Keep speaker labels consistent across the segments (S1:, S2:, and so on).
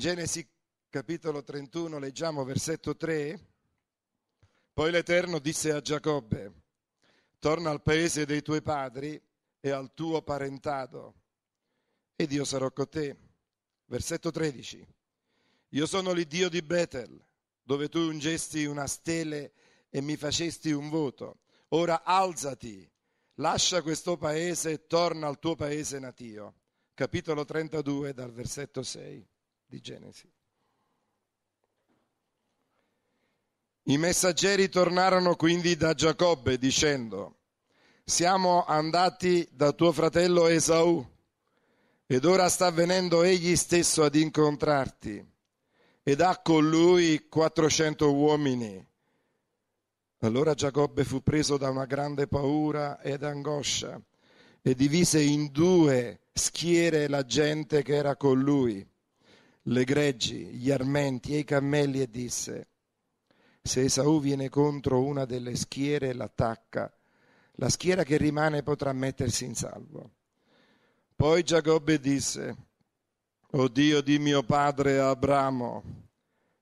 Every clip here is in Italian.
S1: In Genesi capitolo 31 leggiamo versetto 3. Poi l'Eterno disse a Giacobbe, torna al paese dei tuoi padri e al tuo parentado, ed io sarò con te. Versetto 13. Io sono l'Iddio di Betel, dove tu ungesti una stele e mi facesti un voto. Ora alzati, lascia questo paese e torna al tuo paese natio. Capitolo 32 dal versetto 6 di Genesi. I messaggeri tornarono quindi da Giacobbe dicendo, siamo andati da tuo fratello Esau ed ora sta venendo egli stesso ad incontrarti ed ha con lui 400 uomini. Allora Giacobbe fu preso da una grande paura ed angoscia e divise in due schiere la gente che era con lui le greggi, gli armenti e i cammelli e disse, se Esaù viene contro una delle schiere e l'attacca, la schiera che rimane potrà mettersi in salvo. Poi Giacobbe disse, O Dio di mio padre Abramo,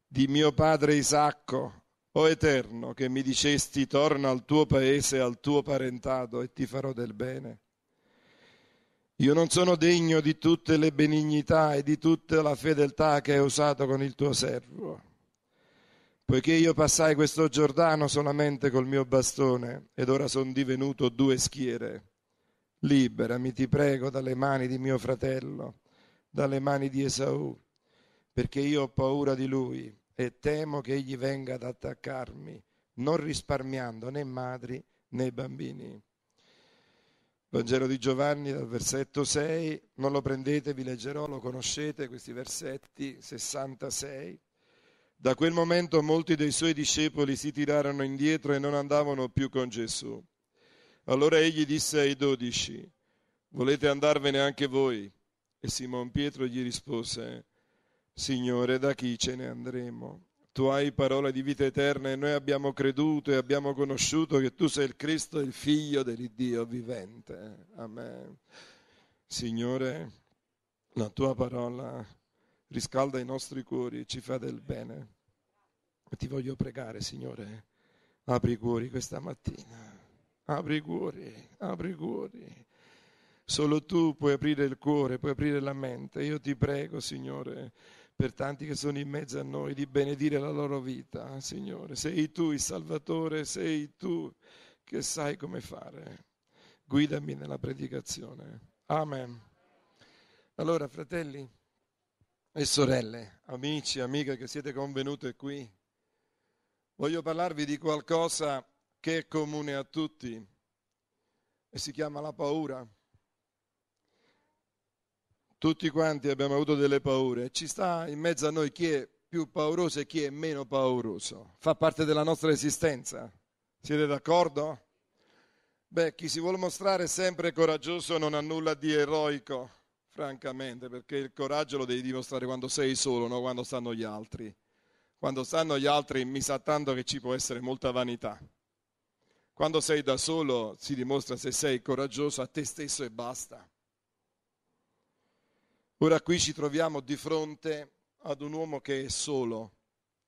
S1: di mio padre Isacco, o Eterno, che mi dicesti torna al tuo paese e al tuo parentado e ti farò del bene. Io non sono degno di tutte le benignità e di tutta la fedeltà che hai usato con il tuo servo, poiché io passai questo Giordano solamente col mio bastone ed ora sono divenuto due schiere. Liberami, ti prego, dalle mani di mio fratello, dalle mani di Esaù, perché io ho paura di lui e temo che egli venga ad attaccarmi, non risparmiando né madri né bambini. Vangelo di Giovanni dal versetto 6, non lo prendete, vi leggerò, lo conoscete questi versetti 66. Da quel momento molti dei suoi discepoli si tirarono indietro e non andavano più con Gesù. Allora egli disse ai dodici, volete andarvene anche voi? E Simon Pietro gli rispose, Signore, da chi ce ne andremo? tu hai parola di vita eterna e noi abbiamo creduto e abbiamo conosciuto che tu sei il Cristo, il figlio dell'Iddio vivente. Amen. Signore, la tua parola riscalda i nostri cuori, e ci fa del bene. Ti voglio pregare, Signore, apri i cuori questa mattina. Apri i cuori, apri i cuori. Solo tu puoi aprire il cuore, puoi aprire la mente. Io ti prego, Signore per tanti che sono in mezzo a noi, di benedire la loro vita. Signore, sei tu il Salvatore, sei tu che sai come fare. Guidami nella predicazione. Amen. Allora, fratelli e sorelle, amici, amiche che siete convenute qui, voglio parlarvi di qualcosa che è comune a tutti e si chiama la paura. Tutti quanti abbiamo avuto delle paure. Ci sta in mezzo a noi chi è più pauroso e chi è meno pauroso. Fa parte della nostra esistenza. Siete d'accordo? Beh, chi si vuole mostrare sempre coraggioso non ha nulla di eroico, francamente, perché il coraggio lo devi dimostrare quando sei solo, non quando stanno gli altri. Quando stanno gli altri mi sa tanto che ci può essere molta vanità. Quando sei da solo si dimostra se sei coraggioso a te stesso e basta. Ora qui ci troviamo di fronte ad un uomo che è solo,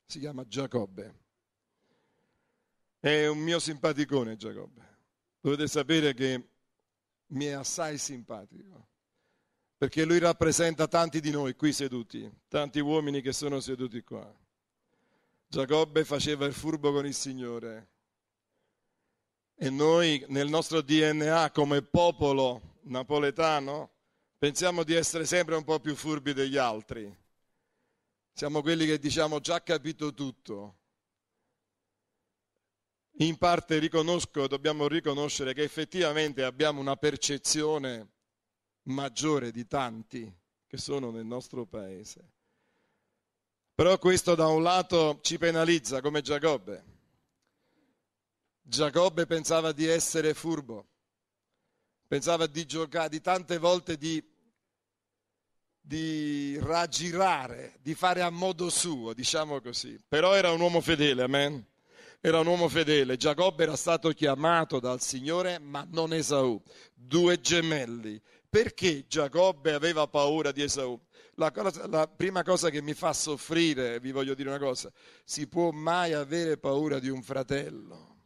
S1: si chiama Giacobbe. È un mio simpaticone Giacobbe. Dovete sapere che mi è assai simpatico, perché lui rappresenta tanti di noi qui seduti, tanti uomini che sono seduti qua. Giacobbe faceva il furbo con il Signore e noi nel nostro DNA come popolo napoletano Pensiamo di essere sempre un po' più furbi degli altri. Siamo quelli che diciamo già capito tutto. In parte riconosco, dobbiamo riconoscere che effettivamente abbiamo una percezione maggiore di tanti che sono nel nostro paese. Però questo da un lato ci penalizza come Giacobbe. Giacobbe pensava di essere furbo pensava di giocare, di tante volte di, di raggirare, di fare a modo suo, diciamo così. Però era un uomo fedele, amen. Era un uomo fedele. Giacobbe era stato chiamato dal Signore, ma non Esaù. Due gemelli. Perché Giacobbe aveva paura di Esaù? La, cosa, la, prima cosa che mi fa soffrire, vi voglio dire una cosa, si può mai avere paura di un fratello?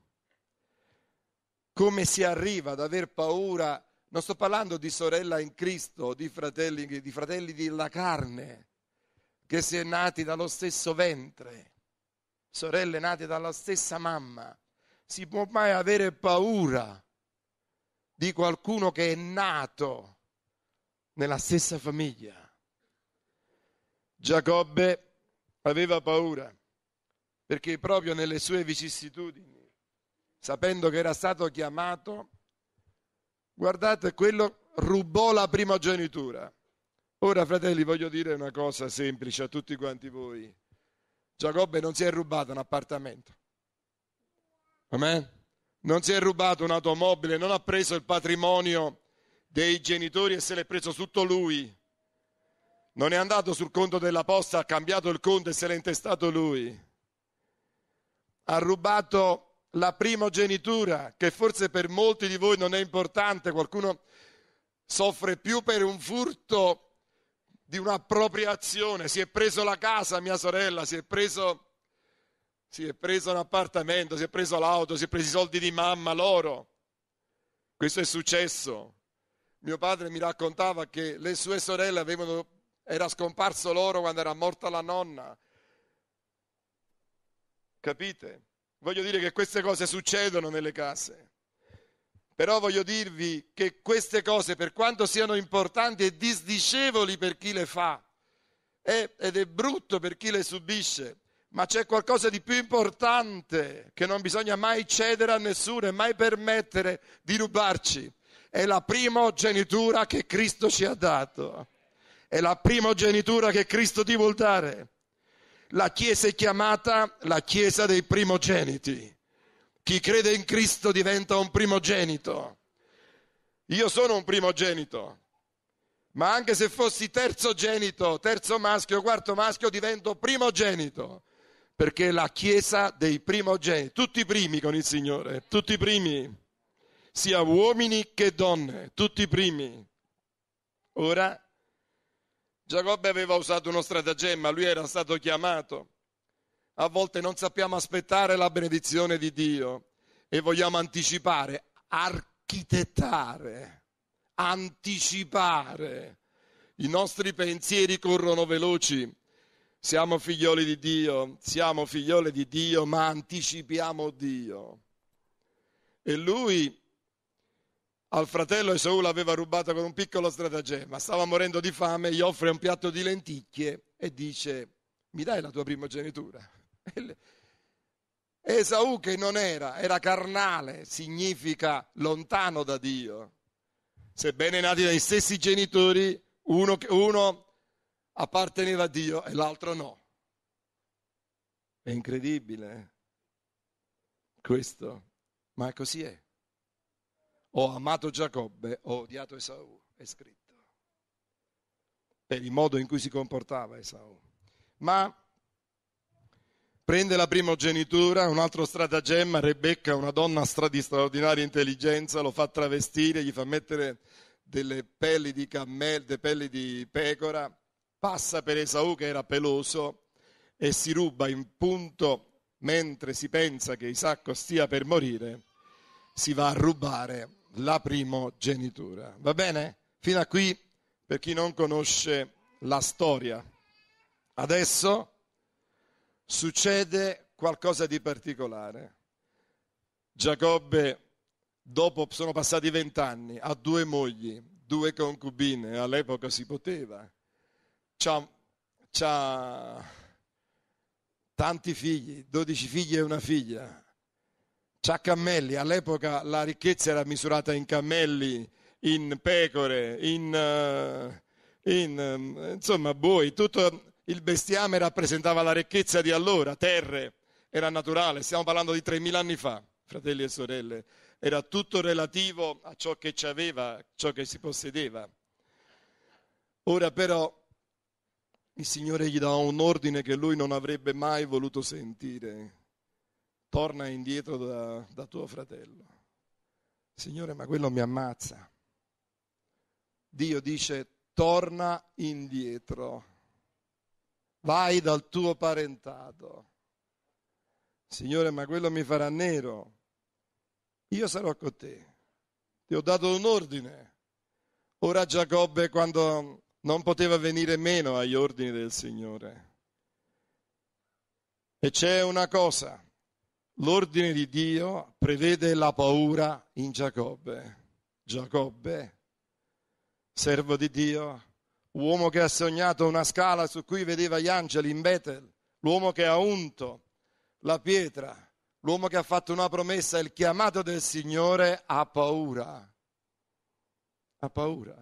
S1: come si arriva ad aver paura, non sto parlando di sorella in Cristo, di fratelli, di fratelli della carne, che si è nati dallo stesso ventre, sorelle nate dalla stessa mamma, si può mai avere paura di qualcuno che è nato nella stessa famiglia? Giacobbe aveva paura perché proprio nelle sue vicissitudini sapendo che era stato chiamato, guardate, quello rubò la primogenitura. Ora, fratelli, voglio dire una cosa semplice a tutti quanti voi. Giacobbe non si è rubato un appartamento. Amen? Non si è rubato un'automobile, non ha preso il patrimonio dei genitori e se l'è preso tutto lui. Non è andato sul conto della posta, ha cambiato il conto e se l'è intestato lui. Ha rubato la primogenitura, che forse per molti di voi non è importante, qualcuno soffre più per un furto di un'appropriazione, si è preso la casa mia sorella, si è preso, si è preso un appartamento, si è preso l'auto, si è preso i soldi di mamma loro. Questo è successo. Mio padre mi raccontava che le sue sorelle avevano, era scomparso loro quando era morta la nonna. Capite? Voglio dire che queste cose succedono nelle case. Però voglio dirvi che queste cose, per quanto siano importanti e disdicevoli per chi le fa, è, ed è brutto per chi le subisce, ma c'è qualcosa di più importante che non bisogna mai cedere a nessuno e mai permettere di rubarci. È la primogenitura che Cristo ci ha dato. È la primogenitura che Cristo ti vuol dare. La Chiesa è chiamata la Chiesa dei primogeniti. Chi crede in Cristo diventa un primogenito. Io sono un primogenito, ma anche se fossi terzogenito, terzo maschio, quarto maschio, divento primogenito, perché la Chiesa dei primogeniti, tutti i primi con il Signore, tutti i primi, sia uomini che donne, tutti i primi. Ora Giacobbe aveva usato uno stratagemma, lui era stato chiamato. A volte non sappiamo aspettare la benedizione di Dio e vogliamo anticipare, architettare, anticipare. I nostri pensieri corrono veloci. Siamo figlioli di Dio, siamo figlioli di Dio, ma anticipiamo Dio. E lui al fratello Esau l'aveva rubata con un piccolo stratagemma, stava morendo di fame, gli offre un piatto di lenticchie e dice mi dai la tua primogenitura? Esau che non era, era carnale, significa lontano da Dio. Sebbene nati dai stessi genitori, uno, uno apparteneva a Dio e l'altro no. È incredibile eh? questo, ma così è ho amato Giacobbe, ho odiato Esaù, è scritto, per il modo in cui si comportava Esaù. Ma prende la primogenitura, un altro stratagemma, Rebecca, una donna stra- di straordinaria intelligenza, lo fa travestire, gli fa mettere delle pelli di cammello, delle pelli di pecora, passa per Esaù che era peloso e si ruba in punto mentre si pensa che Isacco stia per morire, si va a rubare la primogenitura. Va bene? Fino a qui per chi non conosce la storia. Adesso succede qualcosa di particolare. Giacobbe, dopo sono passati vent'anni, ha due mogli, due concubine, all'epoca si poteva. ha tanti figli, dodici figli e una figlia C'ha cammelli, all'epoca la ricchezza era misurata in cammelli, in pecore, in, eh, in eh, insomma buoi, tutto il bestiame rappresentava la ricchezza di allora, terre, era naturale, stiamo parlando di 3.000 anni fa, fratelli e sorelle, era tutto relativo a ciò che ci aveva, ciò che si possedeva. Ora però il Signore gli dà un ordine che lui non avrebbe mai voluto sentire torna indietro da, da tuo fratello. Signore, ma quello mi ammazza. Dio dice, torna indietro, vai dal tuo parentato. Signore, ma quello mi farà nero. Io sarò con te. Ti ho dato un ordine. Ora Giacobbe, quando non poteva venire meno agli ordini del Signore. E c'è una cosa L'ordine di Dio prevede la paura in Giacobbe. Giacobbe, servo di Dio, uomo che ha sognato una scala su cui vedeva gli angeli in Betel, l'uomo che ha unto la pietra, l'uomo che ha fatto una promessa, il chiamato del Signore ha paura. Ha paura.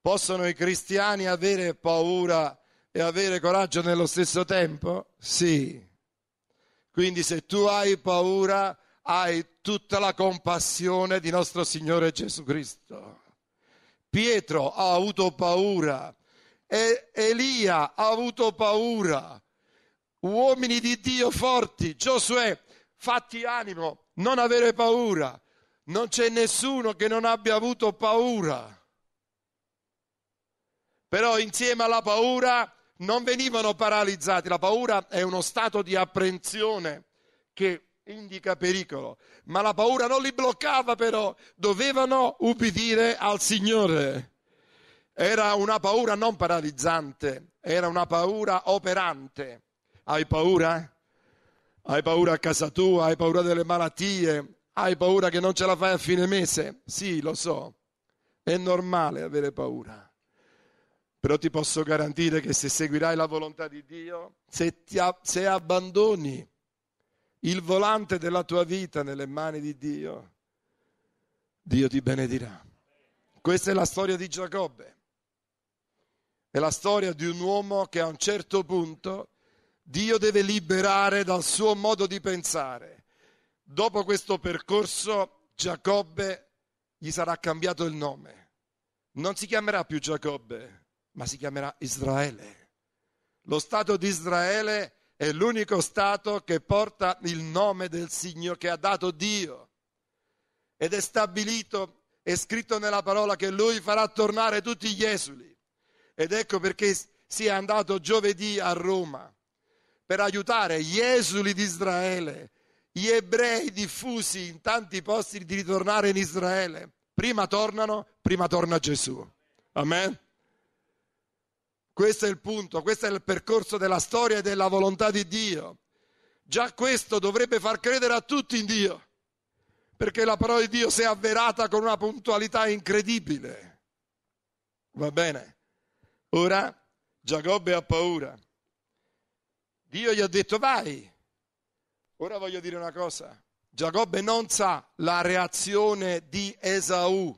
S1: Possono i cristiani avere paura e avere coraggio nello stesso tempo? Sì. Quindi se tu hai paura, hai tutta la compassione di nostro Signore Gesù Cristo. Pietro ha avuto paura, e Elia ha avuto paura, uomini di Dio forti, Giosuè, fatti animo, non avere paura, non c'è nessuno che non abbia avuto paura. Però insieme alla paura non venivano paralizzati. La paura è uno stato di apprensione che indica pericolo, ma la paura non li bloccava però, dovevano ubbidire al Signore. Era una paura non paralizzante, era una paura operante. Hai paura? Hai paura a casa tua, hai paura delle malattie, hai paura che non ce la fai a fine mese? Sì, lo so, è normale avere paura però ti posso garantire che se seguirai la volontà di Dio, se, a- se abbandoni il volante della tua vita nelle mani di Dio, Dio ti benedirà. Questa è la storia di Giacobbe. È la storia di un uomo che a un certo punto Dio deve liberare dal suo modo di pensare. Dopo questo percorso Giacobbe gli sarà cambiato il nome. Non si chiamerà più Giacobbe, ma si chiamerà Israele. Lo Stato di Israele è l'unico Stato che porta il nome del Signore che ha dato Dio ed è stabilito, è scritto nella parola che Lui farà tornare tutti gli esuli. Ed ecco perché si è andato giovedì a Roma per aiutare gli esuli di Israele, gli ebrei diffusi in tanti posti di ritornare in Israele. Prima tornano, prima torna Gesù. Amen. Questo è il punto, questo è il percorso della storia e della volontà di Dio. Già questo dovrebbe far credere a tutti in Dio, perché la parola di Dio si è avverata con una puntualità incredibile. Va bene? Ora Giacobbe ha paura. Dio gli ha detto vai. Ora voglio dire una cosa. Giacobbe non sa la reazione di Esaù.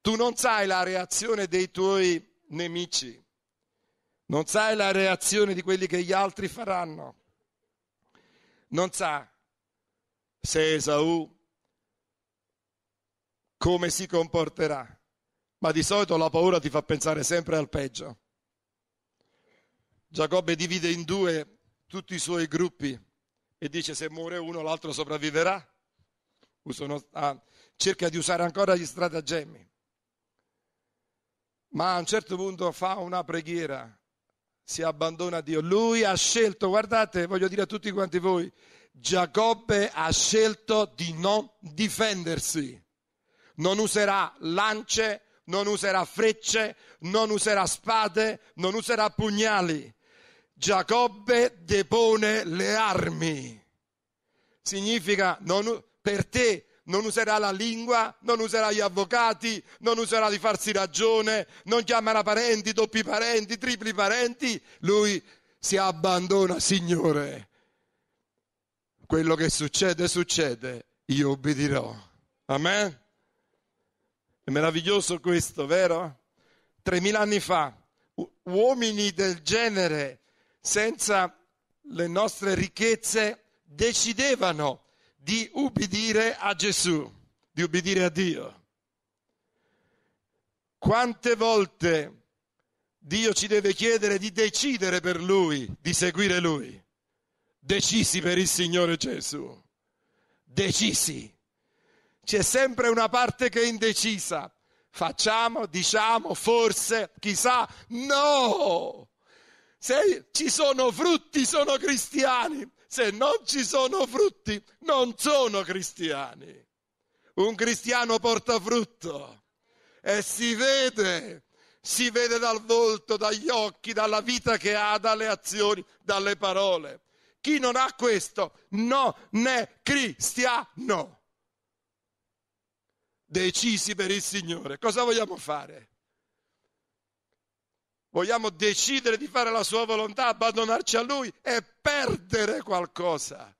S1: Tu non sai la reazione dei tuoi nemici non sai la reazione di quelli che gli altri faranno, non sa se Esaù come si comporterà, ma di solito la paura ti fa pensare sempre al peggio. Giacobbe divide in due tutti i suoi gruppi e dice se muore uno l'altro sopravviverà. Usono, ah, cerca di usare ancora gli stratagemmi. Ma a un certo punto fa una preghiera si abbandona a Dio. Lui ha scelto, guardate, voglio dire a tutti quanti voi, Giacobbe ha scelto di non difendersi. Non userà lance, non userà frecce, non userà spade, non userà pugnali. Giacobbe depone le armi. Significa non, per te non userà la lingua, non userà gli avvocati, non userà di farsi ragione, non chiamerà parenti, doppi parenti, tripli parenti, lui si abbandona, Signore. Quello che succede, succede, io obbedirò. Amen? È meraviglioso questo, vero? 3.000 anni fa, u- uomini del genere, senza le nostre ricchezze, decidevano di ubbidire a Gesù, di ubbidire a Dio. Quante volte Dio ci deve chiedere di decidere per Lui, di seguire Lui. Decisi per il Signore Gesù. Decisi. C'è sempre una parte che è indecisa. Facciamo, diciamo, forse, chissà. No! Se ci sono frutti, sono cristiani se non ci sono frutti, non sono cristiani. Un cristiano porta frutto e si vede, si vede dal volto, dagli occhi, dalla vita che ha, dalle azioni, dalle parole. Chi non ha questo non è cristiano. Decisi per il Signore, cosa vogliamo fare? vogliamo decidere di fare la sua volontà, abbandonarci a lui e perdere qualcosa.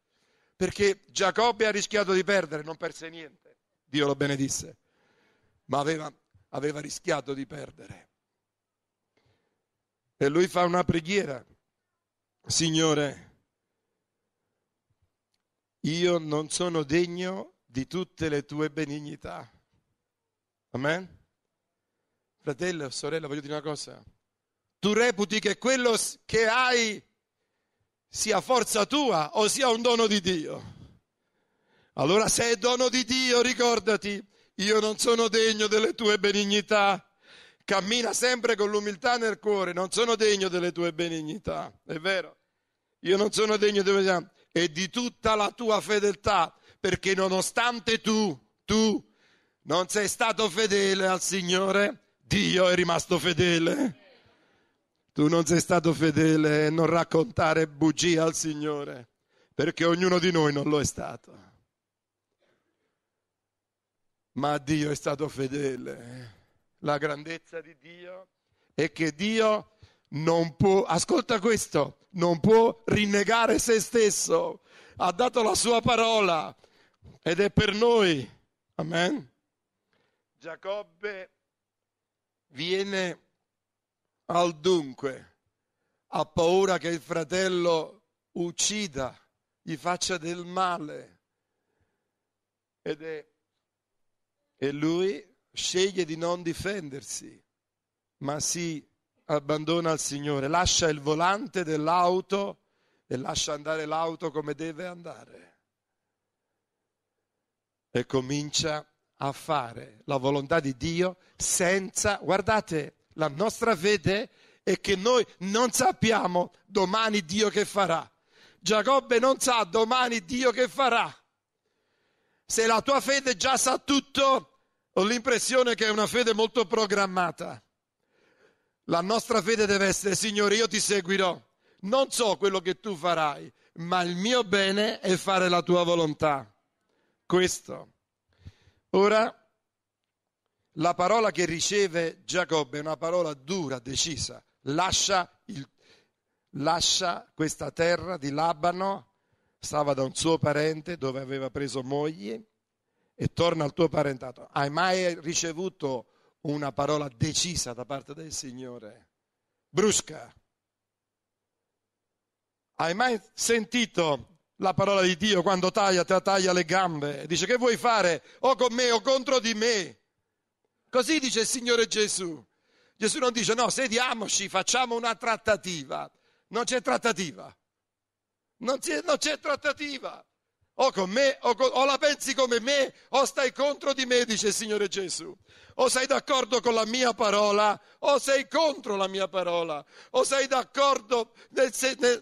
S1: Perché Giacobbe ha rischiato di perdere, non perse niente, Dio lo benedisse, ma aveva, aveva rischiato di perdere. E lui fa una preghiera, Signore, io non sono degno di tutte le tue benignità. Amen? Fratello, sorella, voglio dire una cosa tu reputi che quello che hai sia forza tua o sia un dono di Dio. Allora se è dono di Dio, ricordati, io non sono degno delle tue benignità. Cammina sempre con l'umiltà nel cuore, non sono degno delle tue benignità. È vero, io non sono degno delle benignità e di tutta la tua fedeltà, perché nonostante tu, tu non sei stato fedele al Signore, Dio è rimasto fedele tu non sei stato fedele e non raccontare bugie al Signore, perché ognuno di noi non lo è stato. Ma Dio è stato fedele. La grandezza di Dio è che Dio non può, ascolta questo, non può rinnegare se stesso. Ha dato la sua parola ed è per noi. Amen. Giacobbe viene al dunque, ha paura che il fratello uccida, gli faccia del male. Ed è, e lui sceglie di non difendersi, ma si abbandona al Signore, lascia il volante dell'auto e lascia andare l'auto come deve andare. E comincia a fare la volontà di Dio senza, guardate, la nostra fede è che noi non sappiamo domani Dio che farà. Giacobbe non sa domani Dio che farà. Se la tua fede già sa tutto, ho l'impressione che è una fede molto programmata. La nostra fede deve essere, Signore, io ti seguirò. Non so quello che tu farai, ma il mio bene è fare la tua volontà. Questo. Ora la parola che riceve Giacobbe è una parola dura, decisa. Lascia, il, lascia questa terra di Labano, stava da un suo parente dove aveva preso moglie e torna al tuo parentato. Hai mai ricevuto una parola decisa da parte del Signore? Brusca. Hai mai sentito la parola di Dio quando taglia, te taglia le gambe e dice che vuoi fare o con me o contro di me? Così dice il Signore Gesù. Gesù non dice no, sediamoci, facciamo una trattativa. Non c'è trattativa. Non c'è, non c'è trattativa. O con me, o, con, o la pensi come me, o stai contro di me, dice il Signore Gesù. O sei d'accordo con la mia parola, o sei contro la mia parola. O sei d'accordo nel,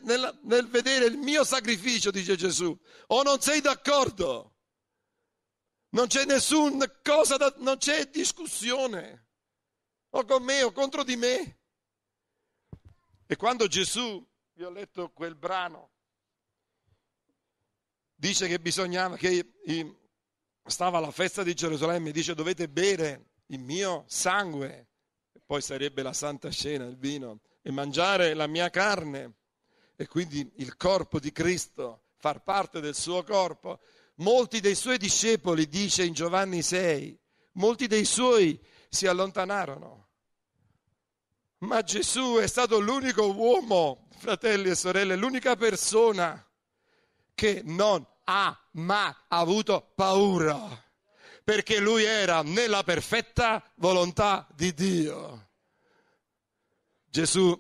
S1: nel, nel vedere il mio sacrificio, dice Gesù. O non sei d'accordo. Non c'è nessuna cosa da, non c'è discussione. O con me o contro di me. E quando Gesù, vi ho letto quel brano, dice che bisognava, che stava alla festa di Gerusalemme, dice dovete bere il mio sangue, e poi sarebbe la santa scena, il vino, e mangiare la mia carne, e quindi il corpo di Cristo, far parte del suo corpo molti dei suoi discepoli, dice in Giovanni 6, molti dei suoi si allontanarono. Ma Gesù è stato l'unico uomo, fratelli e sorelle, l'unica persona che non ha mai avuto paura, perché lui era nella perfetta volontà di Dio. Gesù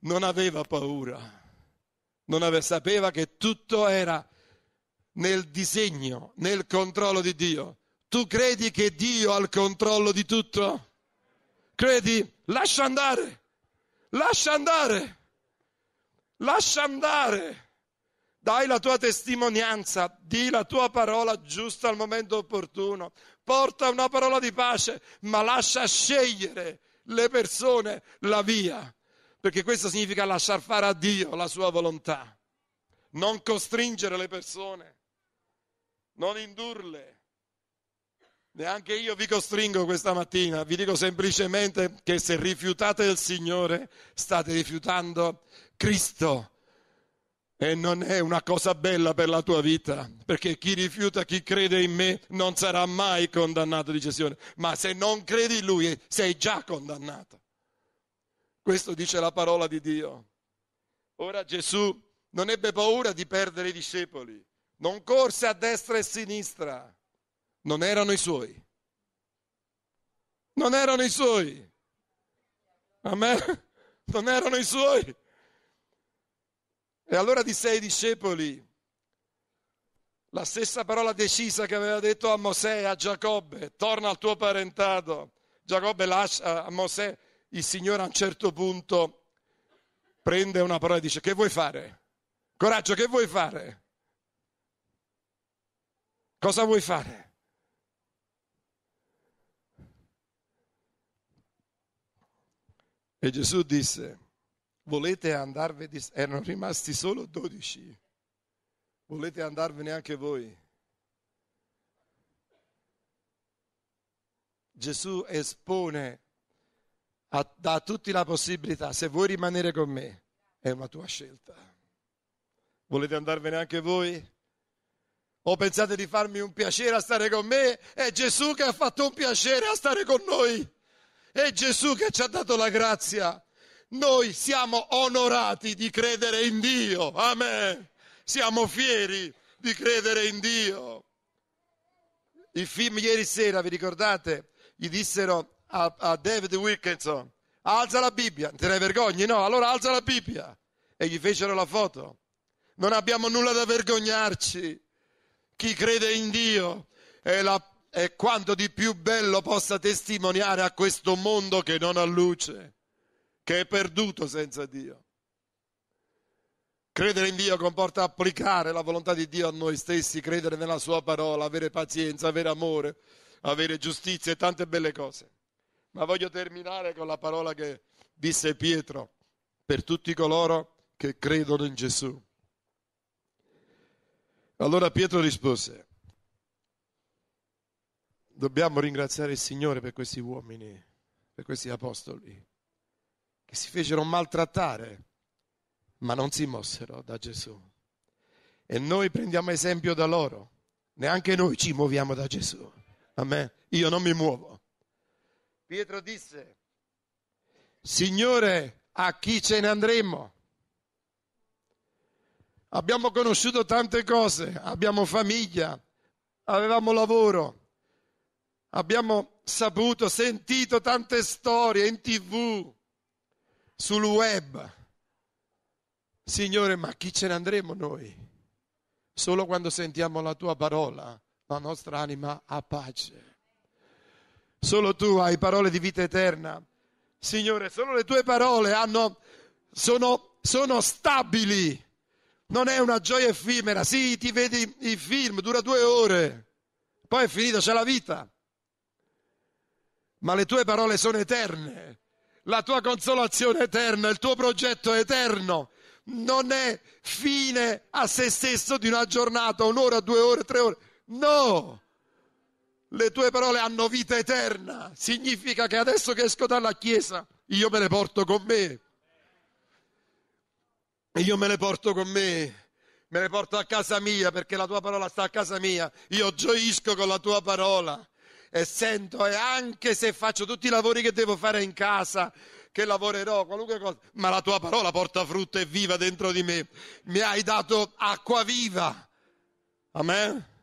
S1: non aveva paura, non aveva, sapeva che tutto era nel disegno, nel controllo di Dio. Tu credi che Dio ha il controllo di tutto? Credi? Lascia andare, lascia andare, lascia andare. Dai la tua testimonianza, di la tua parola giusta al momento opportuno. Porta una parola di pace, ma lascia scegliere le persone la via, perché questo significa lasciar fare a Dio la sua volontà, non costringere le persone non indurle. Neanche io vi costringo questa mattina, vi dico semplicemente che se rifiutate il Signore state rifiutando Cristo e non è una cosa bella per la tua vita, perché chi rifiuta chi crede in me non sarà mai condannato, di Signore, ma se non credi in Lui sei già condannato. Questo dice la parola di Dio. Ora Gesù non ebbe paura di perdere i discepoli non corse a destra e a sinistra, non erano i suoi. Non erano i suoi. A me non erano i suoi. E allora disse ai discepoli la stessa parola decisa che aveva detto a Mosè, a Giacobbe, torna al tuo parentato. Giacobbe lascia a Mosè, il Signore a un certo punto prende una parola e dice che vuoi fare? Coraggio, che vuoi fare? Cosa vuoi fare? E Gesù disse, volete andarvene, erano rimasti solo dodici, volete andarvene anche voi? Gesù espone a, da tutti la possibilità, se vuoi rimanere con me, è una tua scelta. Volete andarvene anche voi? O pensate di farmi un piacere a stare con me? È Gesù che ha fatto un piacere a stare con noi. È Gesù che ci ha dato la grazia. Noi siamo onorati di credere in Dio. Amen. Siamo fieri di credere in Dio. Il film ieri sera, vi ricordate? Gli dissero a, a David Wilkinson, alza la Bibbia. Te ne vergogni? No, allora alza la Bibbia. E gli fecero la foto. Non abbiamo nulla da vergognarci chi crede in Dio è, la, è quanto di più bello possa testimoniare a questo mondo che non ha luce, che è perduto senza Dio. Credere in Dio comporta applicare la volontà di Dio a noi stessi, credere nella Sua parola, avere pazienza, avere amore, avere giustizia e tante belle cose. Ma voglio terminare con la parola che disse Pietro per tutti coloro che credono in Gesù. Allora Pietro rispose, dobbiamo ringraziare il Signore per questi uomini, per questi apostoli, che si fecero maltrattare, ma non si mossero da Gesù. E noi prendiamo esempio da loro, neanche noi ci muoviamo da Gesù. Amen. Io non mi muovo. Pietro disse, Signore, a chi ce ne andremo? Abbiamo conosciuto tante cose, abbiamo famiglia, avevamo lavoro, abbiamo saputo, sentito tante storie in tv, sul web. Signore, ma chi ce ne andremo noi? Solo quando sentiamo la tua parola, la nostra anima ha pace. Solo tu hai parole di vita eterna. Signore, solo le tue parole hanno, sono, sono stabili non è una gioia effimera. Sì, ti vedi il film, dura due ore, poi è finita, c'è la vita. Ma le tue parole sono eterne, la tua consolazione è eterna, il tuo progetto è eterno. Non è fine a se stesso di una giornata, un'ora, due ore, tre ore. No! Le tue parole hanno vita eterna. Significa che adesso che esco dalla chiesa, io me le porto con me. E io me le porto con me, me le porto a casa mia perché la tua parola sta a casa mia. Io gioisco con la tua parola e sento, e anche se faccio tutti i lavori che devo fare in casa, che lavorerò, qualunque cosa, ma la tua parola porta frutto e viva dentro di me. Mi hai dato acqua viva. Amen.